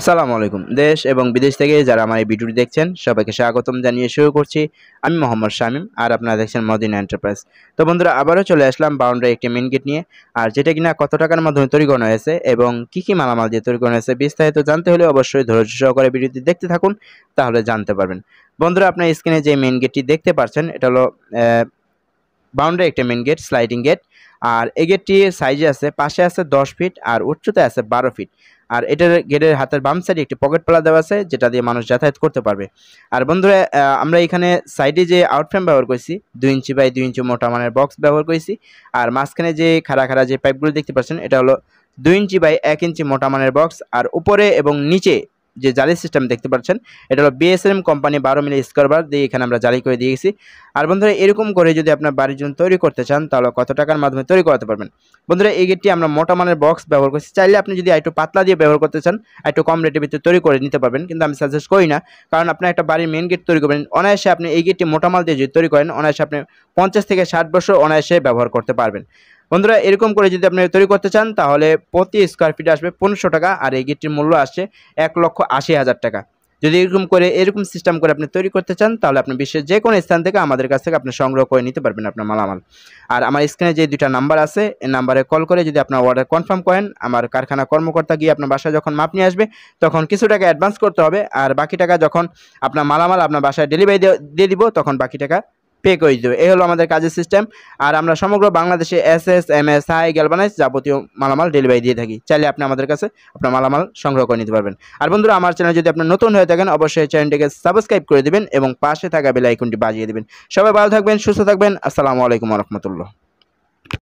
আসসালামু আলাইকুম দেশ এবং বিদেশ থেকে যারা আমার এই ভিডিওটি দেখছেন সবাইকে স্বাগতম জানিয়ে শুরু করছি আমি মোহাম্মদ শামীম আর আপনারা দেখছেন মদিনা এন্টারপ্রাইজ তো বন্ধুরা আবারও চলে আসলাম বাউন্ডারি একটি মেন গেট নিয়ে আর যেটা কিনা কত টাকার মাধ্যমে তৈরি করা হয়েছে এবং কি কি মালামাল দিয়ে তৈরি করা হয়েছে বিস্তারিত জানতে হলে অবশ্যই ধৈর্য সহকারে ভিডিওটি দেখতে থাকুন তাহলে জানতে পারবেন বন্ধুরা আপনার স্ক্রিনে যে মেন গেটটি দেখতে পাচ্ছেন এটা হলো বাউন্ডারি একটা মেন গেট স্লাইডিং গেট আর এই গেটটি সাইজে আছে পাশে আছে দশ ফিট আর উচ্চতায় আছে বারো ফিট আর এটার গেটের হাতের বাম সাইডে একটি পকেট পালা দেওয়া আছে যেটা দিয়ে মানুষ যাতায়াত করতে পারবে আর বন্ধুরা আমরা এখানে সাইডে যে আউটফ্রেম ব্যবহার করেছি দুই ইঞ্চি বাই দুই ইঞ্চি মোটা মানের বক্স ব্যবহার করেছি আর মাঝখানে যে খাড়া খাড়া যে পাইপগুলো দেখতে পাচ্ছেন এটা হলো দুই ইঞ্চি বাই এক ইঞ্চি মোটা মানের বক্স আর উপরে এবং নিচে যে জালি সিস্টেম দেখতে পাচ্ছেন এটা হলো বিএসএম কোম্পানি বারো মিলি স্কোয়ার বার দিয়ে এখানে আমরা জালি করে দিয়েছি আর বন্ধুরা এরকম করে যদি আপনার বাড়ির জন্য তৈরি করতে চান তাহলে কত টাকার মাধ্যমে তৈরি করাতে পারবেন বন্ধুরা এই গেটটি আমরা মোটা মানের বক্স ব্যবহার করছি চাইলে আপনি যদি একটু পাতলা দিয়ে ব্যবহার করতে চান একটু কম রেটের ভিতরে তৈরি করে নিতে পারবেন কিন্তু আমি সাজেস্ট করি না কারণ আপনার একটা বাড়ির মেন গেট তৈরি করবেন অনায়াসে আপনি এই গেটটি মোটা মাল দিয়ে যদি তৈরি করেন অনায়াসে আপনি পঞ্চাশ থেকে ষাট বছর অনায়াসে ব্যবহার করতে পারবেন বন্ধুরা এরকম করে যদি আপনি তৈরি করতে চান তাহলে প্রতি স্কোয়ার ফিটে আসবে পনেরোশো টাকা আর এই গেটটির মূল্য আসছে এক লক্ষ আশি হাজার টাকা যদি এরকম করে এরকম সিস্টেম করে আপনি তৈরি করতে চান তাহলে আপনি বিশ্বের যে কোনো স্থান থেকে আমাদের কাছ থেকে আপনি সংগ্রহ করে নিতে পারবেন আপনার মালামাল আর আমার স্ক্রিনে যে দুটা নাম্বার আছে এই নাম্বারে কল করে যদি আপনার অর্ডার কনফার্ম করেন আমার কারখানা কর্মকর্তা গিয়ে আপনার বাসায় যখন মাপ নিয়ে আসবে তখন কিছু টাকা অ্যাডভান্স করতে হবে আর বাকি টাকা যখন আপনার মালামাল আপনার বাসায় ডেলিভারি দিয়ে দিব তখন বাকি টাকা পে করে দিতে হবে এই হলো আমাদের কাজের সিস্টেম আর আমরা সমগ্র বাংলাদেশে S S M S high galvanize যাবতীয় মালামাল ডেলিভারি দিয়ে থাকি চাইলে আপনি আমাদের কাছে আপনার মালামাল সংগ্রহ করে নিতে পারবেন আর বন্ধুরা আমার চ্যানেল যদি আপনি নতুন হয়ে থাকেন অবশ্যই চ্যানেলটিকে সাবস্ক্রাইব করে দেবেন এবং পাশে থাকা বেল বাজিয়ে দেবেন সবাই ভালো থাকবেন সুস্থ থাকবেন আসসালামু আলাইকুম রহমতুল্লাহ